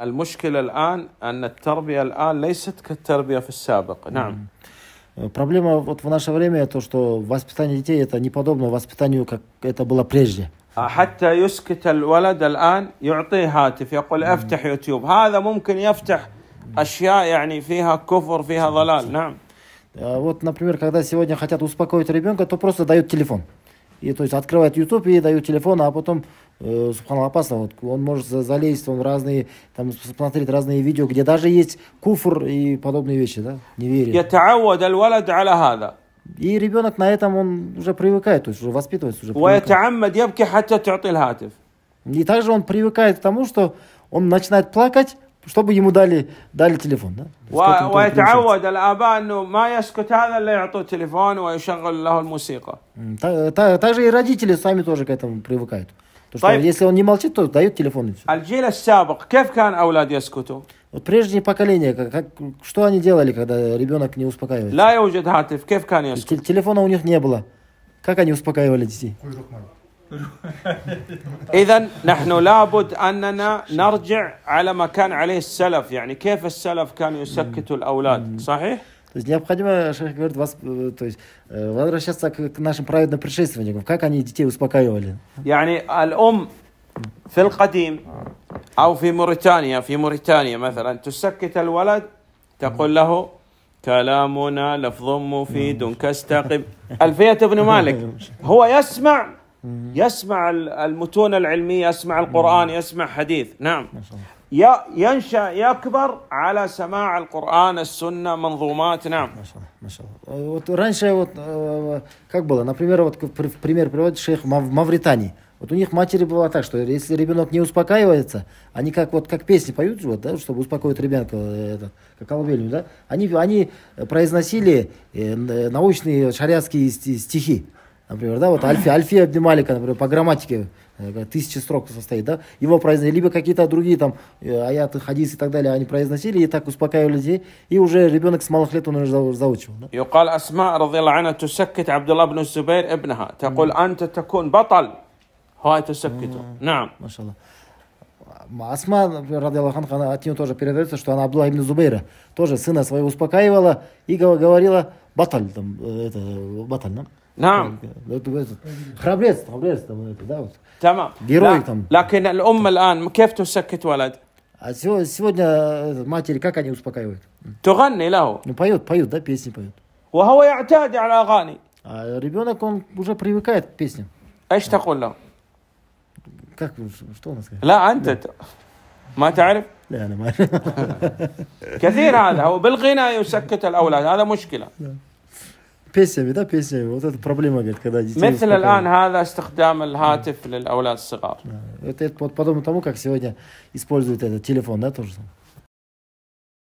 المشكلة الآن أن التربية الآن ليست كالتربية في السابق نعم Проблема вот в наше время то, что воспитание детей это не подобно воспитанию, как это было прежде. حتى يسكت الولد الآن يعطيه هاتف يقول افتح يوتيوب هذا ممكن يفتح أشياء يعني فيها كفر فيها ضلال نعم Вот, например, когда сегодня хотят успокоить ребенка, то просто дают телефон. И, то есть, открывают YouTube и дают телефон, а потом э, опасно, вот, он может залезть, он в разные, там, смотреть разные видео, где даже есть куфр и подобные вещи, да, не неверие. И ребенок на этом, он уже привыкает, то есть уже воспитывается, уже привыкает. И также он привыкает к тому, что он начинает плакать, чтобы ему дали, дали телефон. Да? ويتعود الآباء أنه ما يسكت هذا إلا يعطوه تليفون ويشغل له الموسيقى. Также и родители сами тоже к этому привыкают. Потому что если он не молчит, то дают телефон. الجيل السابق كيف كان أولاد يسكتوا؟ Вот прежние поколения, как, как, что они делали, когда ребенок не успокаивается? لا يوجد هاتف كيف كان يسكت؟ Телефона у них не было. Как они успокаивали детей? إذا نحن لابد أننا نرجع على ما كان عليه السلف يعني كيف السلف كانوا يسكتوا الأولاد صحيح؟ То есть необходимо, шейх говорит, вас, то есть, э, возвращаться к, к нашим праведным предшественникам, как они детей успокаивали. يعني الأم في القديم أو في موريتانيا في موريتانيا مثلا تسكت الولد تقول له كلامنا لفظ مفيد كاستقم ألفية ابن مالك هو يسمع يسمع المتون العلمية يسمع القرآن يسمع حديث نعم ينشأ يكبر على سماع القرآن السنة منظومات نعم ما شاء вот раньше вот э, э, как было например вот пример приводит шейх Мавритании вот у них матери было так, что если ребенок не успокаивается, они как вот как песни поют, вот, да, чтобы успокоить ребенка, э, это, как колыбельную, да, они, они произносили научные шариатские стихи например, да, вот Альфи, Альфи Абдималика, например, по грамматике э, тысячи строк состоит, да, его произносили, либо какие-то другие там э, аяты, хадисы и так далее, они произносили и так успокаивали людей, и уже ребенок с малых лет он уже заучивал. Да? يقال أسماء رضي الله عنها تسكت عبد الله بن الزبير ابنها تقول أنت تكون بطل هاي تسكته نعم ما شاء الله Асма, ради Аллаха, а от нее тоже передается, что она Абдулла ибн Зубейра, тоже сына своего успокаивала и говорила баталь, там, э, это, баталь, да? نعم خرابليز خرابليز تمام جيروي لكن الام الان كيف تسكت ولد؟ تغني له. Ну, да, песни وهو يعتاد على أغاني. ребенок, он уже привыкает к песням. ايش تقول له؟ Как, что لا أنت ما تعرف؟ لا أنا ما كثير هذا هو بالغنى يسكت الأولاد هذا مشكلة. بيسمي ده بيسمي вот это проблема говорит когда детей مثل الآن هذا استخدام الهاتف للأولاد الصغار это вот подобно тому как сегодня используют этот телефон да тоже